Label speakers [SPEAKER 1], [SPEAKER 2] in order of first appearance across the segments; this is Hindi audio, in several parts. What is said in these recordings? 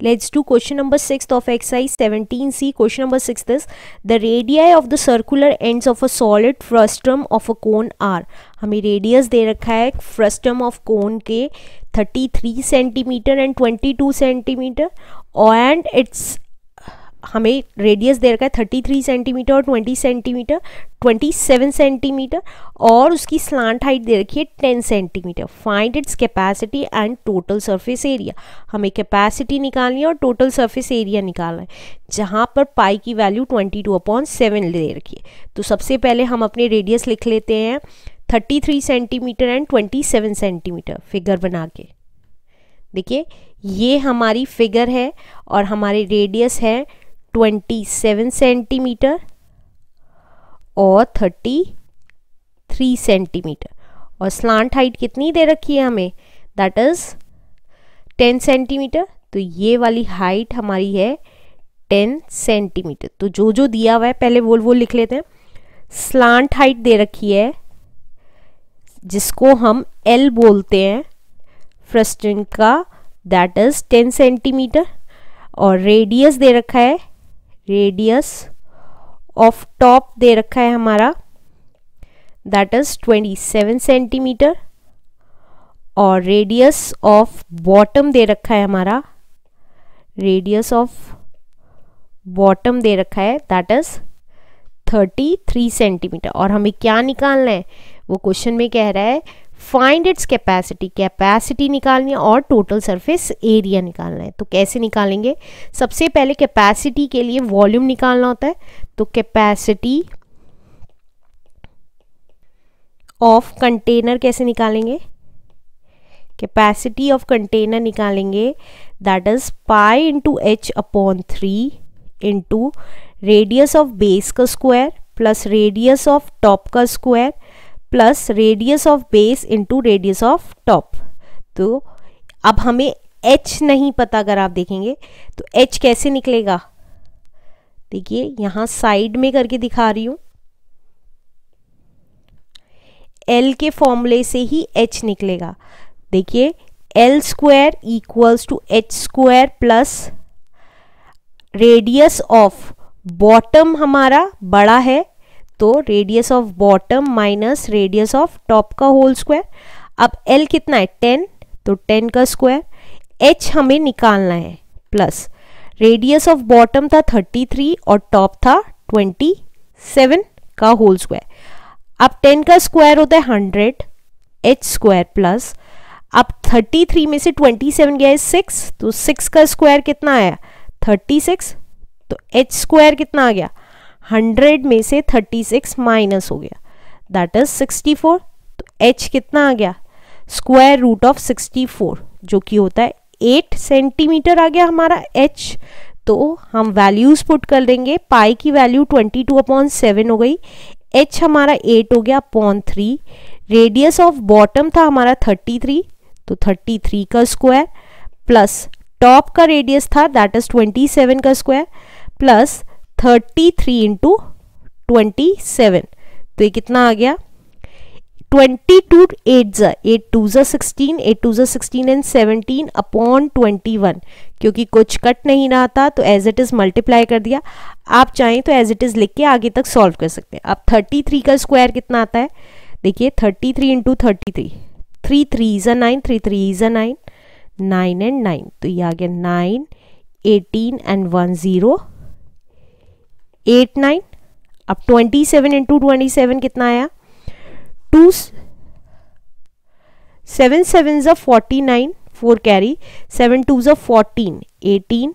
[SPEAKER 1] Let's do question number 6th of exercise 17c. Question number 6th is the radii of the circular ends of a solid frustum of a cone are. हमें radius दे रखा है frustum of cone के 33 centimeter and 22 centimetre and its हमें रेडियस दे रखा है थर्टी थ्री सेंटीमीटर और twenty centimetre twenty seven centimetre और उसकी स्लांट हाइट दे रखी है ten centimetre find its capacity and total surface area हमें कैपेसिटी निकालनी है और टोटल सरफेस एरिया निकालना है जहाँ पर पाई की value twenty two upon seven दे रखी है तो सबसे पहले हम अपने रेडियस लिख लेते हैं thirty three centimetre and twenty seven centimetre figure बना के देखिए ये हमारी फिगर है और हमारे रेडियस है 27 सेंटीमीटर और 33 सेंटीमीटर और स्लांट हाइट कितनी दे रखी है हमें दैट इज़ 10 सेंटीमीटर तो ये वाली हाइट हमारी है 10 सेंटीमीटर तो जो जो दिया हुआ है पहले वो वो लिख लेते हैं स्लांट हाइट दे रखी है जिसको हम एल बोलते हैं फ्रस्टिंग का दैट इज़ 10 सेंटीमीटर और रेडियस दे रखा है रेडियस ऑफ टॉप दे रखा है हमारा दैट इज 27 सेंटीमीटर और रेडियस ऑफ बॉटम दे रखा है हमारा रेडियस ऑफ बॉटम दे रखा है दैट इज 33 सेंटीमीटर और हमें क्या निकालना है वो क्वेश्चन में कह रहा है फाइंड इट्स कैपेसिटी कैपेसिटी निकालनी है और टोटल सरफेस एरिया निकालना है तो कैसे निकालेंगे सबसे पहले कैपेसिटी के लिए वॉल्यूम निकालना होता है तो कैपेसिटी ऑफ कंटेनर कैसे निकालेंगे कैपेसिटी ऑफ कंटेनर निकालेंगे that is pi into h upon three into radius of base का square plus radius of top का square plus radius of base into radius of top तो अब हमें एच नहीं पता अगर आप देखेंगे तो एच कैसे निकलेगा देखिए यहाँ साइड में करके दिखा रही हूँ एल के फॉर्मूले से ही एच निकलेगा देखिए l square equals to h square plus radius of bottom हमारा बड़ा है तो radius of bottom minus radius of top का होल स्क्वायर अब एल कितना है टेन तो टेन का स्क्वायर एच हमें निकालना है प्लस रेडियस ऑफ बॉटम था थर्टी थ्री और टॉप था ट्वेंटी सेवन का होल स्क्वायर अब टेन का स्क्वायर होता है हंड्रेड एच स्क्वायर प्लस अब थर्टी थ्री में से ट्वेंटी सेवन गया है सिक्स तो सिक्स का स्क्वायर कितना आया थर्टी सिक्स तो एच स्क्वायर कितना आ गया हंड्रेड में से थर्टी सिक्स माइनस हो गया दैट इज सिक्सटी फोर तो एच कितना आ गया square root of sixty four जो कि होता है एट सेंटीमीटर आ गया हमारा एच तो हम वैल्यूज पुट कर देंगे पाई की value twenty two upon seven हो गई एच हमारा एट हो गया upon three radius of bottom था हमारा थर्टी थ्री तो थर्टी थ्री का स्क्वायर प्लस टॉप का रेडियस था दैट इज ट्वेंटी सेवन का square plus thirty three into twenty seven तो ये कितना आ गया ट्वेंटी टू एट ज़ा एट टू ज़ा सिक्सटीन एट टू ज़ा sixteen and seventeen upon twenty one क्योंकि कुछ कट नहीं रहा था तो एज इट इज़ मल्टीप्लाई कर दिया आप चाहें तो एज इट इज़ लिख के आगे तक सॉल्व कर सकते हैं अब थर्टी थ्री का स्क्वायर कितना आता है देखिए thirty three into thirty three three three अ नाइन थ्री थ्री अ नाइन नाइन एंड नाइन तो ये आ गया nine eighteen and one zero eight nine अब twenty seven into twenty seven कितना आया टू सेवन सेवन ज़ा forty nine four carry seven two ज़ा फोर्टीन एटीन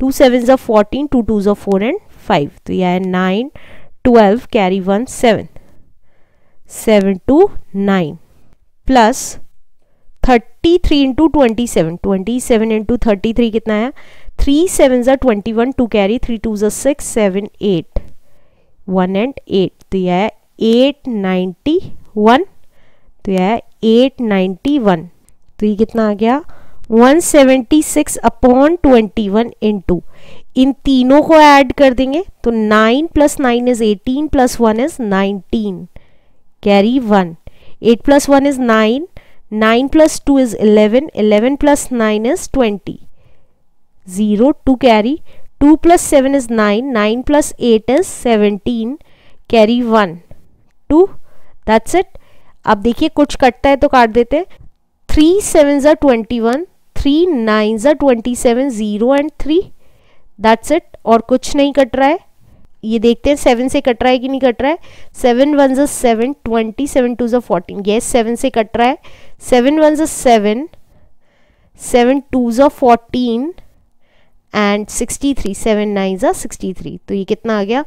[SPEAKER 1] टू सेवन ज़ा फोर्टीन टू टू ज़ा फोर एंड फाइव तो यह आया nine twelve carry one seven seven two nine plus thirty three into twenty seven twenty seven into thirty three कितना आया थ्री सेवन जो twenty one two carry three two जो six seven eight one and eight तो यह है एट नाइन्टी वन तो यह एट नाइन्टी वन तो ये कितना आ गया one seventy six upon twenty one into इन तीनों को ऐड कर देंगे तो nine plus nine is eighteen plus one is nineteen carry one eight plus one is nine nine plus two is eleven eleven plus nine is twenty zero two carry two plus seven is nine nine plus eight is seventeen carry one two that's it अब देखिए कुछ कटता है तो काट देते हैं थ्री सेवन जो ट्वेंटी वन थ्री नाइन ज़ा twenty seven zero and three that's it और कुछ नहीं कट रहा है ये देखते हैं सेवन से कट रहा है कि नहीं कट रहा है सेवन वन जो सेवन ट्वेंटी सेवन टू ज़ा फोर्टीन ये सेवन से कट रहा है सेवन वन जो सेवन सेवन टू ज़ा fourteen and sixty three seven nine ज़ा सिक्सटी थ्री तो ये कितना आ गया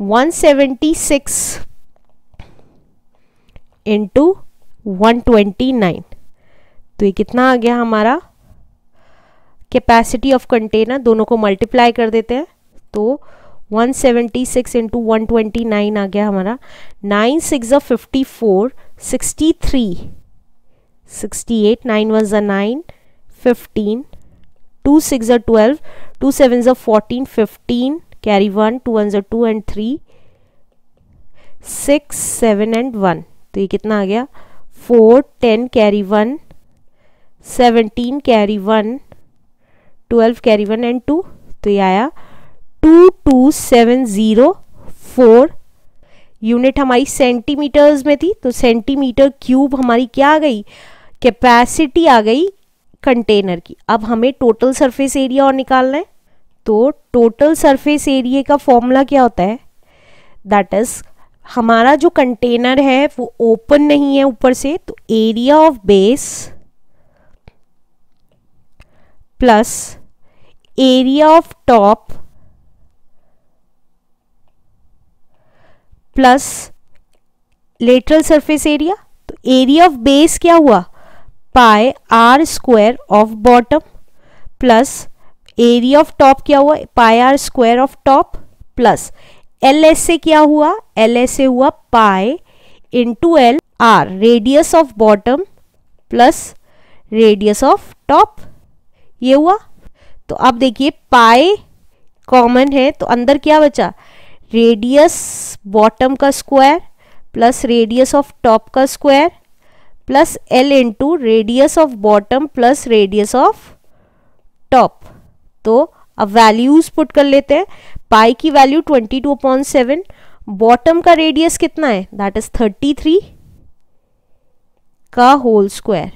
[SPEAKER 1] one seventy six into one twenty nine तो ये कितना आ गया हमारा कैपेसिटी ऑफ कंटेनर दोनों को मल्टीप्लाई कर देते हैं तो 176 seventy six into one twenty nine आ गया हमारा नाइन सिक्स ज़ा fifty four sixty three sixty eight nine one ज़ा nine fifteen two six are twelve two seven जो fourteen fifteen carry one two one जो two and three six seven and one तो ये कितना आ गया four ten carry one seventeen carry one twelve carry one and two तो ये आया two to seven zero four unit हमारी सेंटीमीटर्स में थी तो सेंटीमीटर क्यूब हमारी क्या आ गई कैपेसिटी आ गई कंटेनर की अब हमें टोटल सरफेस एरिया और निकालना है तो टोटल सरफेस एरिया का फॉर्मूला क्या होता है दैट इज हमारा जो कंटेनर है वो ओपन नहीं है ऊपर से तो area of base plus area of top plus lateral surface area तो एरिया ऑफ बेस क्या हुआ pi r square of bottom plus area of top क्या हुआ pi r square of top plus l s से क्या हुआ एल एस से हुआ pi into l r radius of bottom plus radius of top ये हुआ तो अब देखिए पाए कॉमन है तो अंदर क्या बचा रेडियस बॉटम का square plus radius of top का square plus l into radius of bottom plus radius of top तो अब वैल्यूज पुट कर लेते हैं पाई की value twenty two point seven bottom का रेडियस कितना है दैट इज थर्टी थ्री का होल स्क्वायर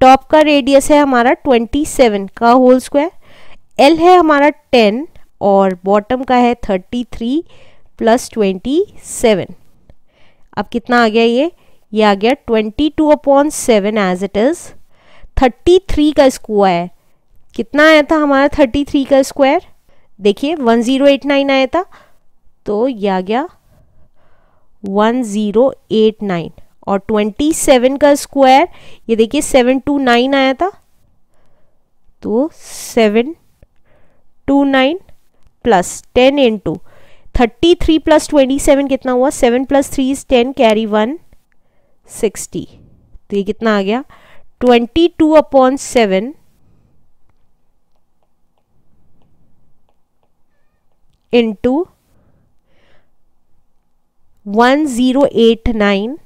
[SPEAKER 1] टॉप का रेडियस है हमारा ट्वेंटी सेवन का होल स्क्वायर एल है हमारा टेन और बॉटम का है thirty three plus twenty seven अब कितना आ गया ये ये आ गया twenty two upon seven as it is thirty three का स्क्वायर कितना आया था हमारा थर्टी थ्री का स्क्वायर देखिए वन ज़ीरो एट नाइन आया था तो ये आ गया वन ज़ीरो एट नाइन और ट्वेंटी सेवन का स्क्वायर ये देखिए सेवन टू नाइन आया था तो seven two nine plus ten into thirty three plus twenty seven कितना हुआ seven plus three is ten carry one sixty तो ये कितना आ गया twenty two upon seven into one zero eight nine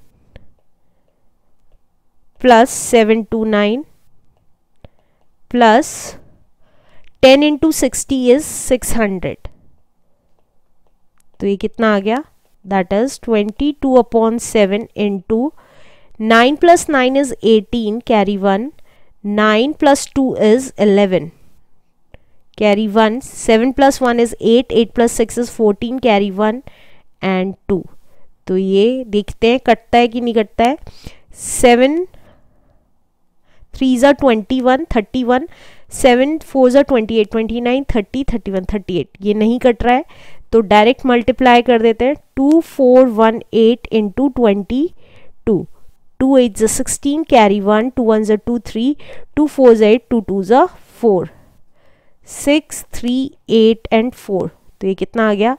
[SPEAKER 1] plus seven two nine plus ten into sixty is six hundred तो ये कितना आ गया that is twenty two upon seven into nine plus nine is eighteen carry one nine plus two is eleven carry one seven plus one is eight eight plus six is fourteen carry one and two तो ये देखते हैं कटता है कि नहीं कटता है सेवन थ्री ज़ा twenty one thirty one seven four ज़ा twenty eight twenty nine thirty thirty one thirty eight ये नहीं कट रहा है तो डायरेक्ट मल्टीप्लाई कर देते हैं two four one eight into twenty two two eight जो sixteen carry one two one जो टू थ्री टू फोर ज एट टू टू ज four six three eight and four तो ये कितना आ गया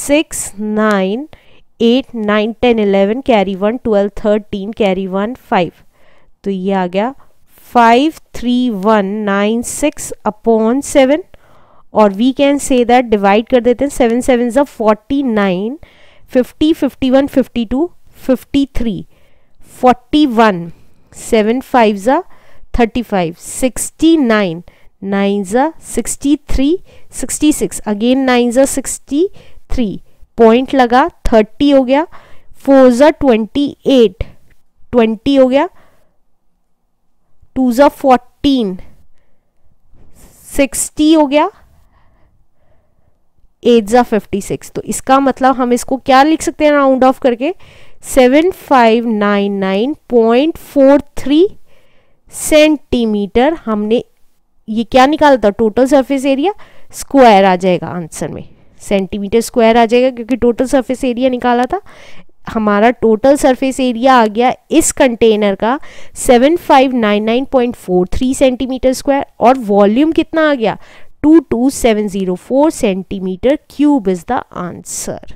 [SPEAKER 1] six nine eight nine ten eleven carry one twelve thirteen carry one five तो ये आ गया five three one nine six upon seven और we can say that divide कर देते हैं सेवन सेवन जो forty nine fifty fifty one fifty two fifty three forty one seven five ज़ा thirty five sixty nine nine ज़ा sixty three sixty six again nine ज़ा सिक्सटी थ्री पॉइंट लगा थर्टी हो गया फोर ज़ा ट्वेंटी एट ट्वेंटी हो गया टू ज़ा फोर्टीन सिक्सटी हो गया एट ज़ा फिफ्टी सिक्स तो इसका मतलब हम इसको क्या लिख सकते हैं राउंड ऑफ करके seven five nine nine point four three centimetre हमने ये क्या निकाला था टोटल सरफेस एरिया स्क्वायर आ जाएगा आंसर में सेंटीमीटर स्क्वायर आ जाएगा क्योंकि टोटल सरफेस एरिया निकाला था हमारा टोटल सरफेस एरिया आ गया इस कंटेनर का 7599.43 सेंटीमीटर स्क्वायर और वॉल्यूम कितना आ गया 22704 centimetre cube is the answer